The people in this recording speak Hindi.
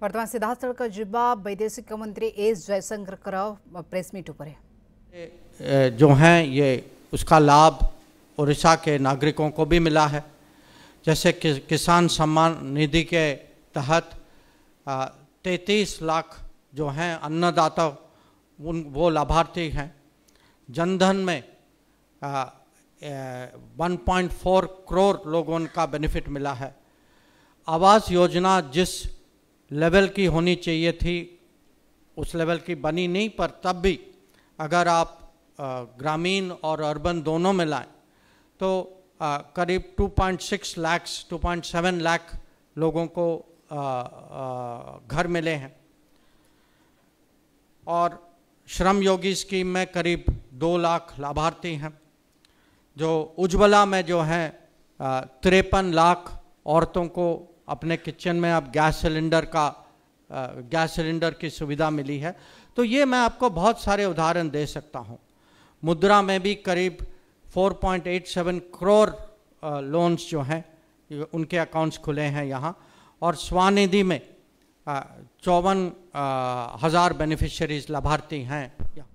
ବର୍ତ୍ତମାନ ସିଧାସଳଖ ଯିବା ବୈଦେଶିକ ମନ୍ତ୍ରୀ ଏସ୍ ଜୟଶଙ୍କରଙ୍କର प्रेस मीट पर जो हैं ये उसका लाभ उड़ीसा के नागरिकों को भी मिला है जैसे कि, किसान सम्मान निधि के तहत तैतीस लाख जो हैं अन्नदाता उन वो लाभार्थी हैं जनधन में वन पॉइंट फोर करोड़ लोगों का बेनिफिट मिला है आवास योजना जिस लेवल की होनी चाहिए थी उस लेवल की बनी नहीं पर तब भी अगर आप ग्रामीण और अर्बन दोनों में लाएँ तो करीब 2.6 लाख 2.7 लाख लोगों को घर मिले हैं और श्रम योगी स्कीम में करीब दो लाख लाभार्थी हैं जो उज्ज्वला में जो हैं तिरपन लाख औरतों को अपने किचन में अब गैस सिलेंडर का गैस सिलेंडर की सुविधा मिली है तो ये मैं आपको बहुत सारे उदाहरण दे सकता हूँ मुद्रा में भी करीब 4.87 करोड़ लोन्स जो हैं उनके अकाउंट्स खुले हैं यहाँ और स्वानिधि में चौवन हज़ार बेनिफिशरीज लाभार्थी हैं